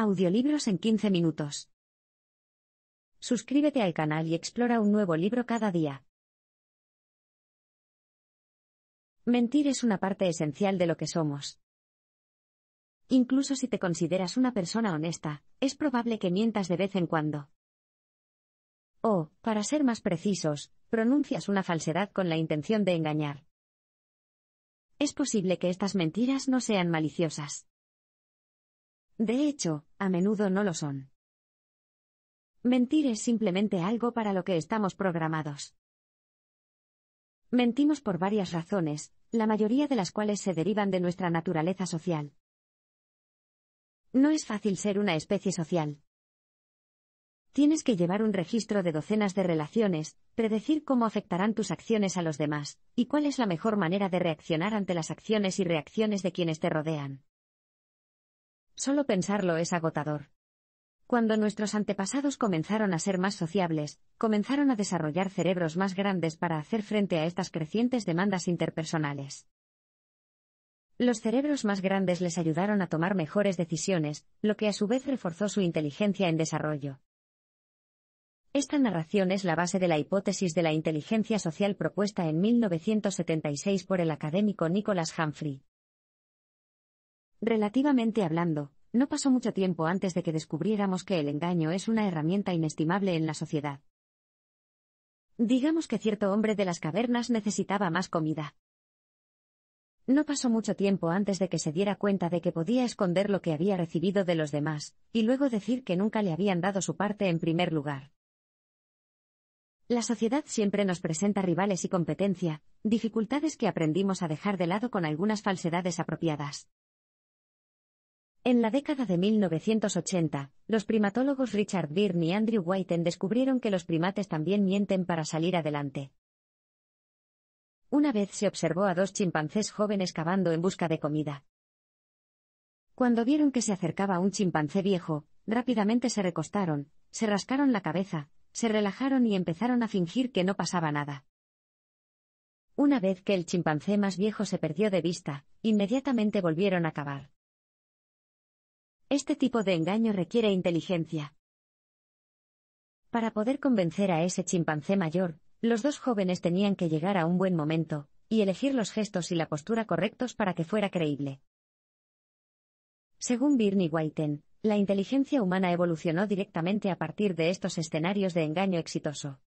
Audiolibros en 15 minutos. Suscríbete al canal y explora un nuevo libro cada día. Mentir es una parte esencial de lo que somos. Incluso si te consideras una persona honesta, es probable que mientas de vez en cuando. O, para ser más precisos, pronuncias una falsedad con la intención de engañar. Es posible que estas mentiras no sean maliciosas. De hecho, a menudo no lo son. Mentir es simplemente algo para lo que estamos programados. Mentimos por varias razones, la mayoría de las cuales se derivan de nuestra naturaleza social. No es fácil ser una especie social. Tienes que llevar un registro de docenas de relaciones, predecir cómo afectarán tus acciones a los demás, y cuál es la mejor manera de reaccionar ante las acciones y reacciones de quienes te rodean. Solo pensarlo es agotador. Cuando nuestros antepasados comenzaron a ser más sociables, comenzaron a desarrollar cerebros más grandes para hacer frente a estas crecientes demandas interpersonales. Los cerebros más grandes les ayudaron a tomar mejores decisiones, lo que a su vez reforzó su inteligencia en desarrollo. Esta narración es la base de la hipótesis de la inteligencia social propuesta en 1976 por el académico Nicholas Humphrey. Relativamente hablando, no pasó mucho tiempo antes de que descubriéramos que el engaño es una herramienta inestimable en la sociedad. Digamos que cierto hombre de las cavernas necesitaba más comida. No pasó mucho tiempo antes de que se diera cuenta de que podía esconder lo que había recibido de los demás, y luego decir que nunca le habían dado su parte en primer lugar. La sociedad siempre nos presenta rivales y competencia, dificultades que aprendimos a dejar de lado con algunas falsedades apropiadas. En la década de 1980, los primatólogos Richard Byrne y Andrew Whiten descubrieron que los primates también mienten para salir adelante. Una vez se observó a dos chimpancés jóvenes cavando en busca de comida. Cuando vieron que se acercaba un chimpancé viejo, rápidamente se recostaron, se rascaron la cabeza, se relajaron y empezaron a fingir que no pasaba nada. Una vez que el chimpancé más viejo se perdió de vista, inmediatamente volvieron a cavar. Este tipo de engaño requiere inteligencia. Para poder convencer a ese chimpancé mayor, los dos jóvenes tenían que llegar a un buen momento, y elegir los gestos y la postura correctos para que fuera creíble. Según Birnie Whiten, la inteligencia humana evolucionó directamente a partir de estos escenarios de engaño exitoso.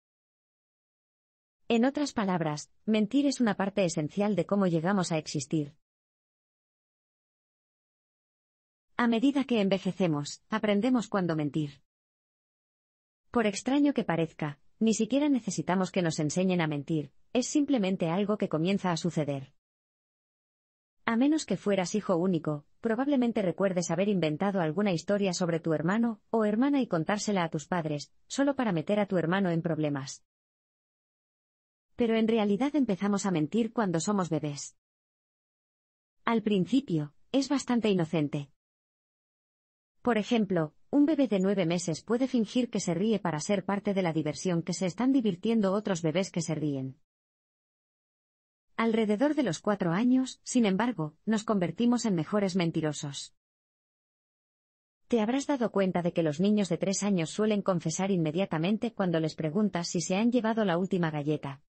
En otras palabras, mentir es una parte esencial de cómo llegamos a existir. A medida que envejecemos, aprendemos cuándo mentir. Por extraño que parezca, ni siquiera necesitamos que nos enseñen a mentir, es simplemente algo que comienza a suceder. A menos que fueras hijo único, probablemente recuerdes haber inventado alguna historia sobre tu hermano o hermana y contársela a tus padres, solo para meter a tu hermano en problemas. Pero en realidad empezamos a mentir cuando somos bebés. Al principio, es bastante inocente. Por ejemplo, un bebé de nueve meses puede fingir que se ríe para ser parte de la diversión que se están divirtiendo otros bebés que se ríen. Alrededor de los cuatro años, sin embargo, nos convertimos en mejores mentirosos. Te habrás dado cuenta de que los niños de tres años suelen confesar inmediatamente cuando les preguntas si se han llevado la última galleta.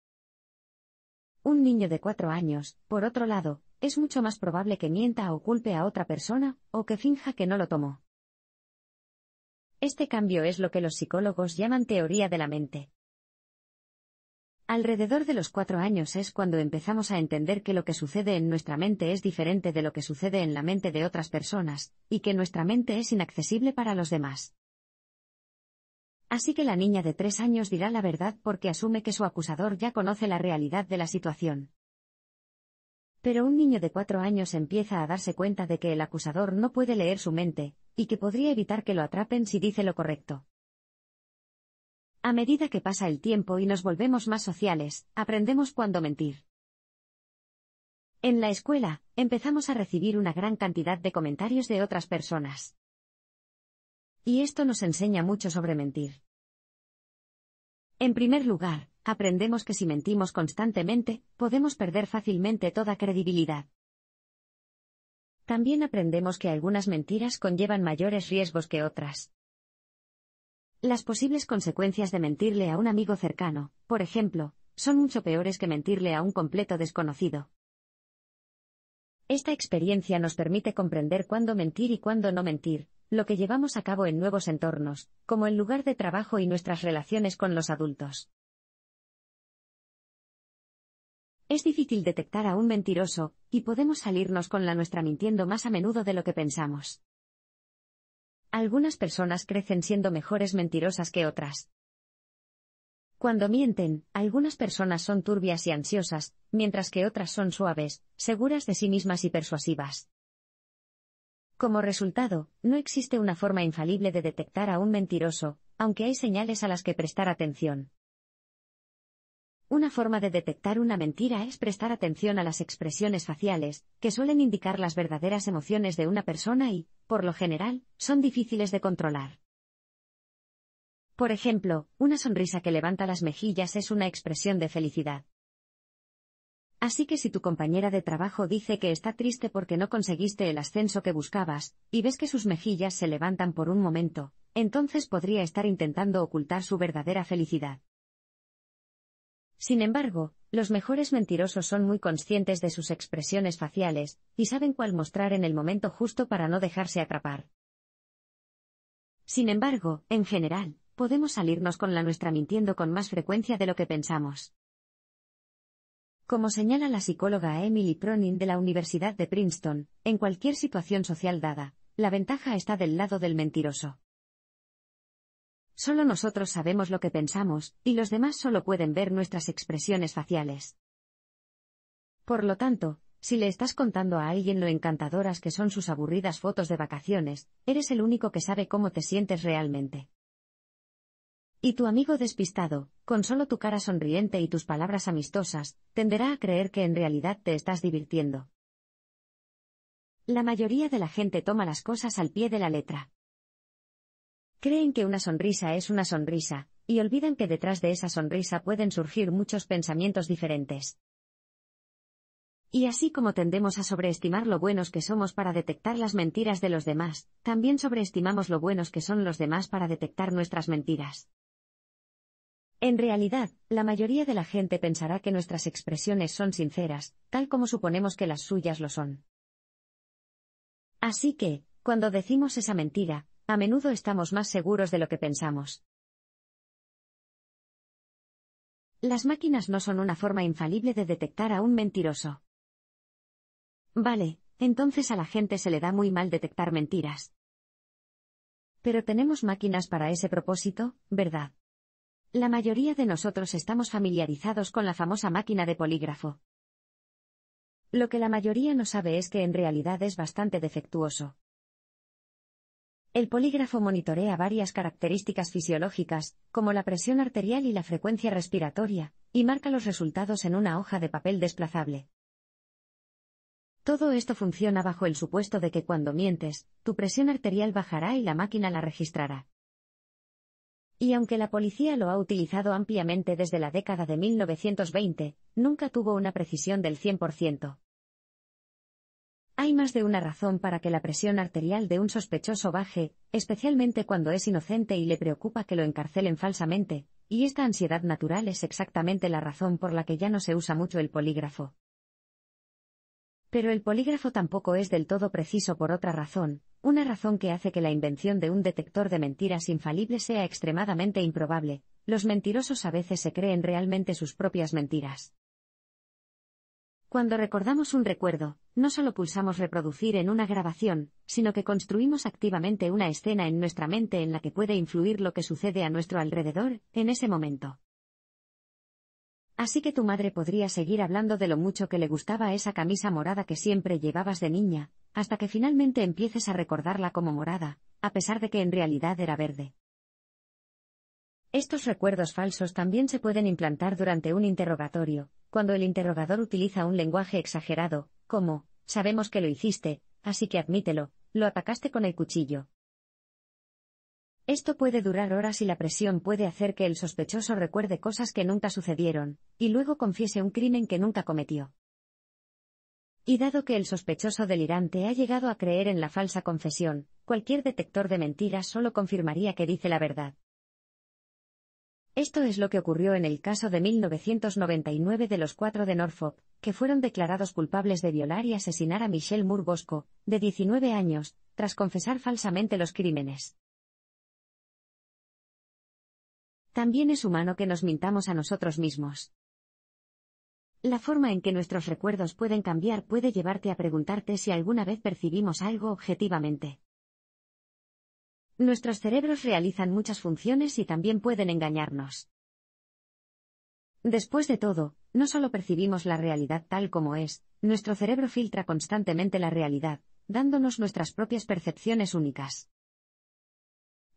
Un niño de cuatro años, por otro lado, es mucho más probable que mienta o culpe a otra persona, o que finja que no lo tomó. Este cambio es lo que los psicólogos llaman teoría de la mente. Alrededor de los cuatro años es cuando empezamos a entender que lo que sucede en nuestra mente es diferente de lo que sucede en la mente de otras personas, y que nuestra mente es inaccesible para los demás. Así que la niña de tres años dirá la verdad porque asume que su acusador ya conoce la realidad de la situación. Pero un niño de cuatro años empieza a darse cuenta de que el acusador no puede leer su mente, y que podría evitar que lo atrapen si dice lo correcto. A medida que pasa el tiempo y nos volvemos más sociales, aprendemos cuándo mentir. En la escuela, empezamos a recibir una gran cantidad de comentarios de otras personas. Y esto nos enseña mucho sobre mentir. En primer lugar, aprendemos que si mentimos constantemente, podemos perder fácilmente toda credibilidad. También aprendemos que algunas mentiras conllevan mayores riesgos que otras. Las posibles consecuencias de mentirle a un amigo cercano, por ejemplo, son mucho peores que mentirle a un completo desconocido. Esta experiencia nos permite comprender cuándo mentir y cuándo no mentir, lo que llevamos a cabo en nuevos entornos, como el lugar de trabajo y nuestras relaciones con los adultos. Es difícil detectar a un mentiroso, y podemos salirnos con la nuestra mintiendo más a menudo de lo que pensamos. Algunas personas crecen siendo mejores mentirosas que otras. Cuando mienten, algunas personas son turbias y ansiosas, mientras que otras son suaves, seguras de sí mismas y persuasivas. Como resultado, no existe una forma infalible de detectar a un mentiroso, aunque hay señales a las que prestar atención. Una forma de detectar una mentira es prestar atención a las expresiones faciales, que suelen indicar las verdaderas emociones de una persona y, por lo general, son difíciles de controlar. Por ejemplo, una sonrisa que levanta las mejillas es una expresión de felicidad. Así que si tu compañera de trabajo dice que está triste porque no conseguiste el ascenso que buscabas, y ves que sus mejillas se levantan por un momento, entonces podría estar intentando ocultar su verdadera felicidad. Sin embargo, los mejores mentirosos son muy conscientes de sus expresiones faciales, y saben cuál mostrar en el momento justo para no dejarse atrapar. Sin embargo, en general, podemos salirnos con la nuestra mintiendo con más frecuencia de lo que pensamos. Como señala la psicóloga Emily Pronin de la Universidad de Princeton, en cualquier situación social dada, la ventaja está del lado del mentiroso. Solo nosotros sabemos lo que pensamos, y los demás solo pueden ver nuestras expresiones faciales. Por lo tanto, si le estás contando a alguien lo encantadoras que son sus aburridas fotos de vacaciones, eres el único que sabe cómo te sientes realmente. Y tu amigo despistado, con solo tu cara sonriente y tus palabras amistosas, tenderá a creer que en realidad te estás divirtiendo. La mayoría de la gente toma las cosas al pie de la letra. Creen que una sonrisa es una sonrisa, y olvidan que detrás de esa sonrisa pueden surgir muchos pensamientos diferentes. Y así como tendemos a sobreestimar lo buenos que somos para detectar las mentiras de los demás, también sobreestimamos lo buenos que son los demás para detectar nuestras mentiras. En realidad, la mayoría de la gente pensará que nuestras expresiones son sinceras, tal como suponemos que las suyas lo son. Así que, cuando decimos esa mentira, a menudo estamos más seguros de lo que pensamos. Las máquinas no son una forma infalible de detectar a un mentiroso. Vale, entonces a la gente se le da muy mal detectar mentiras. Pero tenemos máquinas para ese propósito, ¿verdad? La mayoría de nosotros estamos familiarizados con la famosa máquina de polígrafo. Lo que la mayoría no sabe es que en realidad es bastante defectuoso. El polígrafo monitorea varias características fisiológicas, como la presión arterial y la frecuencia respiratoria, y marca los resultados en una hoja de papel desplazable. Todo esto funciona bajo el supuesto de que cuando mientes, tu presión arterial bajará y la máquina la registrará. Y aunque la policía lo ha utilizado ampliamente desde la década de 1920, nunca tuvo una precisión del 100%. Hay más de una razón para que la presión arterial de un sospechoso baje, especialmente cuando es inocente y le preocupa que lo encarcelen falsamente, y esta ansiedad natural es exactamente la razón por la que ya no se usa mucho el polígrafo. Pero el polígrafo tampoco es del todo preciso por otra razón, una razón que hace que la invención de un detector de mentiras infalible sea extremadamente improbable, los mentirosos a veces se creen realmente sus propias mentiras. Cuando recordamos un recuerdo, no solo pulsamos reproducir en una grabación, sino que construimos activamente una escena en nuestra mente en la que puede influir lo que sucede a nuestro alrededor, en ese momento. Así que tu madre podría seguir hablando de lo mucho que le gustaba esa camisa morada que siempre llevabas de niña, hasta que finalmente empieces a recordarla como morada, a pesar de que en realidad era verde. Estos recuerdos falsos también se pueden implantar durante un interrogatorio, cuando el interrogador utiliza un lenguaje exagerado, como, sabemos que lo hiciste, así que admítelo, lo atacaste con el cuchillo. Esto puede durar horas y la presión puede hacer que el sospechoso recuerde cosas que nunca sucedieron, y luego confiese un crimen que nunca cometió. Y dado que el sospechoso delirante ha llegado a creer en la falsa confesión, cualquier detector de mentiras solo confirmaría que dice la verdad. Esto es lo que ocurrió en el caso de 1999 de los cuatro de Norfolk, que fueron declarados culpables de violar y asesinar a Michelle Moore Bosco, de 19 años, tras confesar falsamente los crímenes. También es humano que nos mintamos a nosotros mismos. La forma en que nuestros recuerdos pueden cambiar puede llevarte a preguntarte si alguna vez percibimos algo objetivamente. Nuestros cerebros realizan muchas funciones y también pueden engañarnos. Después de todo, no solo percibimos la realidad tal como es, nuestro cerebro filtra constantemente la realidad, dándonos nuestras propias percepciones únicas.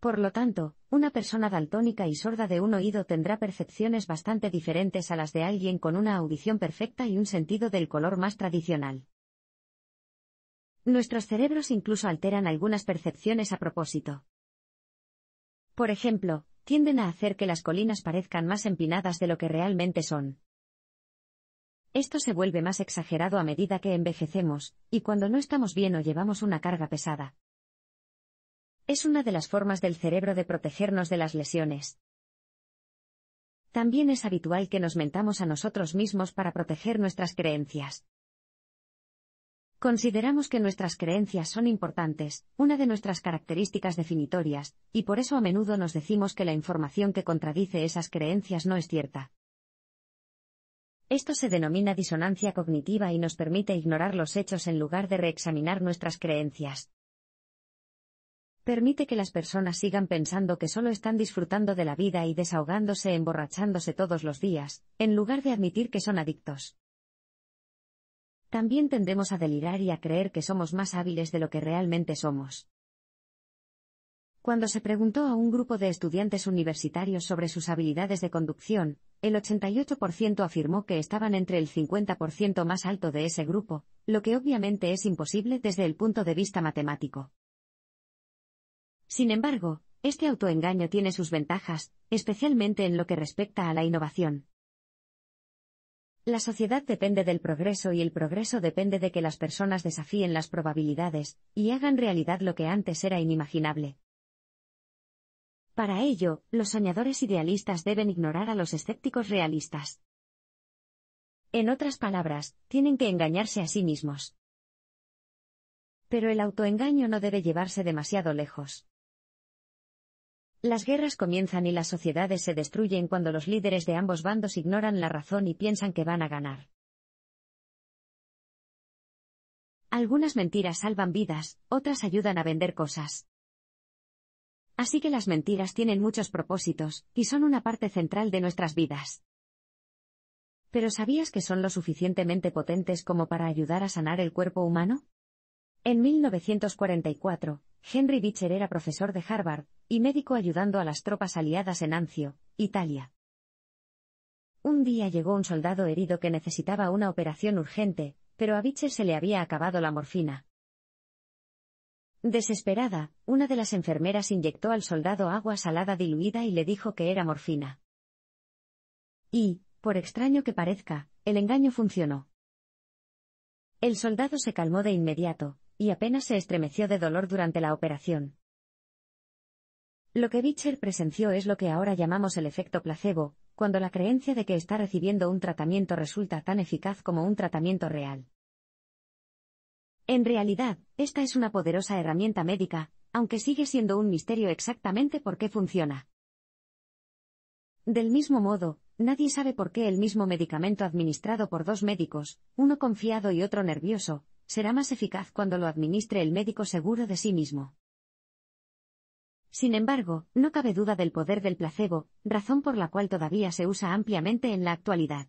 Por lo tanto, una persona daltónica y sorda de un oído tendrá percepciones bastante diferentes a las de alguien con una audición perfecta y un sentido del color más tradicional. Nuestros cerebros incluso alteran algunas percepciones a propósito. Por ejemplo, tienden a hacer que las colinas parezcan más empinadas de lo que realmente son. Esto se vuelve más exagerado a medida que envejecemos, y cuando no estamos bien o llevamos una carga pesada. Es una de las formas del cerebro de protegernos de las lesiones. También es habitual que nos mentamos a nosotros mismos para proteger nuestras creencias. Consideramos que nuestras creencias son importantes, una de nuestras características definitorias, y por eso a menudo nos decimos que la información que contradice esas creencias no es cierta. Esto se denomina disonancia cognitiva y nos permite ignorar los hechos en lugar de reexaminar nuestras creencias. Permite que las personas sigan pensando que solo están disfrutando de la vida y desahogándose emborrachándose todos los días, en lugar de admitir que son adictos. También tendemos a delirar y a creer que somos más hábiles de lo que realmente somos. Cuando se preguntó a un grupo de estudiantes universitarios sobre sus habilidades de conducción, el 88% afirmó que estaban entre el 50% más alto de ese grupo, lo que obviamente es imposible desde el punto de vista matemático. Sin embargo, este autoengaño tiene sus ventajas, especialmente en lo que respecta a la innovación. La sociedad depende del progreso y el progreso depende de que las personas desafíen las probabilidades, y hagan realidad lo que antes era inimaginable. Para ello, los soñadores idealistas deben ignorar a los escépticos realistas. En otras palabras, tienen que engañarse a sí mismos. Pero el autoengaño no debe llevarse demasiado lejos. Las guerras comienzan y las sociedades se destruyen cuando los líderes de ambos bandos ignoran la razón y piensan que van a ganar. Algunas mentiras salvan vidas, otras ayudan a vender cosas. Así que las mentiras tienen muchos propósitos, y son una parte central de nuestras vidas. Pero ¿sabías que son lo suficientemente potentes como para ayudar a sanar el cuerpo humano? En 1944, Henry Beecher era profesor de Harvard, y médico ayudando a las tropas aliadas en Ancio, Italia. Un día llegó un soldado herido que necesitaba una operación urgente, pero a Viches se le había acabado la morfina. Desesperada, una de las enfermeras inyectó al soldado agua salada diluida y le dijo que era morfina. Y, por extraño que parezca, el engaño funcionó. El soldado se calmó de inmediato, y apenas se estremeció de dolor durante la operación. Lo que Bicher presenció es lo que ahora llamamos el efecto placebo, cuando la creencia de que está recibiendo un tratamiento resulta tan eficaz como un tratamiento real. En realidad, esta es una poderosa herramienta médica, aunque sigue siendo un misterio exactamente por qué funciona. Del mismo modo, nadie sabe por qué el mismo medicamento administrado por dos médicos, uno confiado y otro nervioso, será más eficaz cuando lo administre el médico seguro de sí mismo. Sin embargo, no cabe duda del poder del placebo, razón por la cual todavía se usa ampliamente en la actualidad.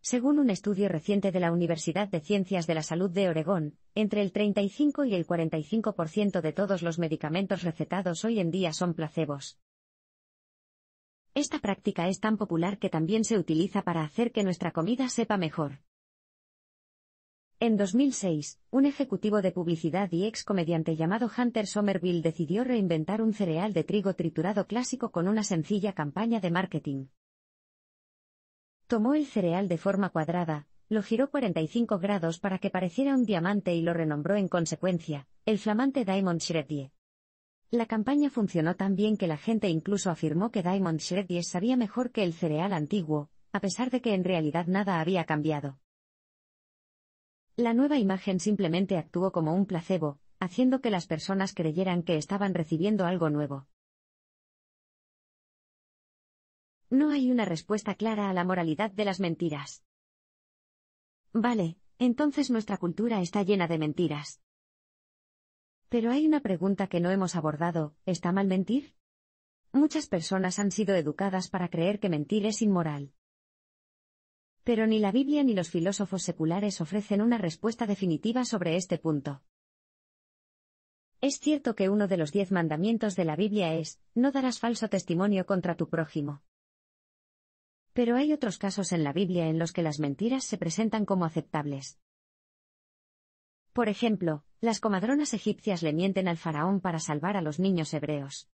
Según un estudio reciente de la Universidad de Ciencias de la Salud de Oregón, entre el 35 y el 45% de todos los medicamentos recetados hoy en día son placebos. Esta práctica es tan popular que también se utiliza para hacer que nuestra comida sepa mejor. En 2006, un ejecutivo de publicidad y ex comediante llamado Hunter Somerville decidió reinventar un cereal de trigo triturado clásico con una sencilla campaña de marketing. Tomó el cereal de forma cuadrada, lo giró 45 grados para que pareciera un diamante y lo renombró en consecuencia, el flamante Diamond Shreddie. La campaña funcionó tan bien que la gente incluso afirmó que Diamond Shreddie sabía mejor que el cereal antiguo, a pesar de que en realidad nada había cambiado. La nueva imagen simplemente actuó como un placebo, haciendo que las personas creyeran que estaban recibiendo algo nuevo. No hay una respuesta clara a la moralidad de las mentiras. Vale, entonces nuestra cultura está llena de mentiras. Pero hay una pregunta que no hemos abordado, ¿está mal mentir? Muchas personas han sido educadas para creer que mentir es inmoral. Pero ni la Biblia ni los filósofos seculares ofrecen una respuesta definitiva sobre este punto. Es cierto que uno de los diez mandamientos de la Biblia es, no darás falso testimonio contra tu prójimo. Pero hay otros casos en la Biblia en los que las mentiras se presentan como aceptables. Por ejemplo, las comadronas egipcias le mienten al faraón para salvar a los niños hebreos.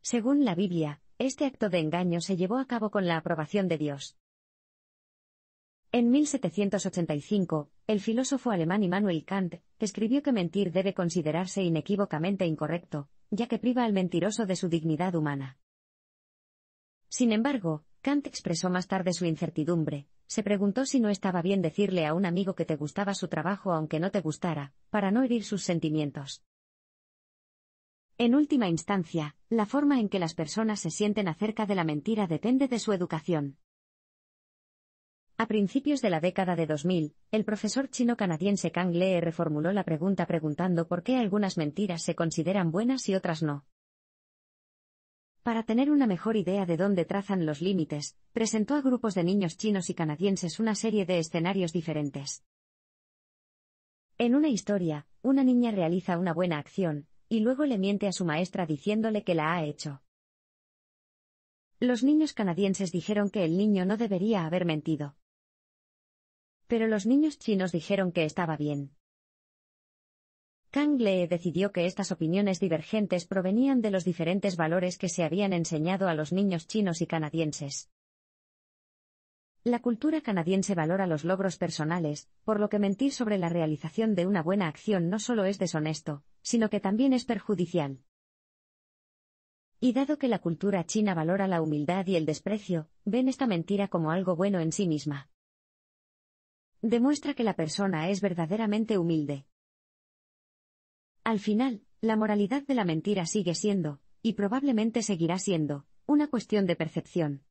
Según la Biblia, este acto de engaño se llevó a cabo con la aprobación de Dios. En 1785, el filósofo alemán Immanuel Kant escribió que mentir debe considerarse inequívocamente incorrecto, ya que priva al mentiroso de su dignidad humana. Sin embargo, Kant expresó más tarde su incertidumbre, se preguntó si no estaba bien decirle a un amigo que te gustaba su trabajo aunque no te gustara, para no herir sus sentimientos. En última instancia, la forma en que las personas se sienten acerca de la mentira depende de su educación. A principios de la década de 2000, el profesor chino-canadiense Kang Lee reformuló la pregunta preguntando por qué algunas mentiras se consideran buenas y otras no. Para tener una mejor idea de dónde trazan los límites, presentó a grupos de niños chinos y canadienses una serie de escenarios diferentes. En una historia, una niña realiza una buena acción, y luego le miente a su maestra diciéndole que la ha hecho. Los niños canadienses dijeron que el niño no debería haber mentido. Pero los niños chinos dijeron que estaba bien. Kang Lee decidió que estas opiniones divergentes provenían de los diferentes valores que se habían enseñado a los niños chinos y canadienses. La cultura canadiense valora los logros personales, por lo que mentir sobre la realización de una buena acción no solo es deshonesto, sino que también es perjudicial. Y dado que la cultura china valora la humildad y el desprecio, ven esta mentira como algo bueno en sí misma demuestra que la persona es verdaderamente humilde. Al final, la moralidad de la mentira sigue siendo, y probablemente seguirá siendo, una cuestión de percepción.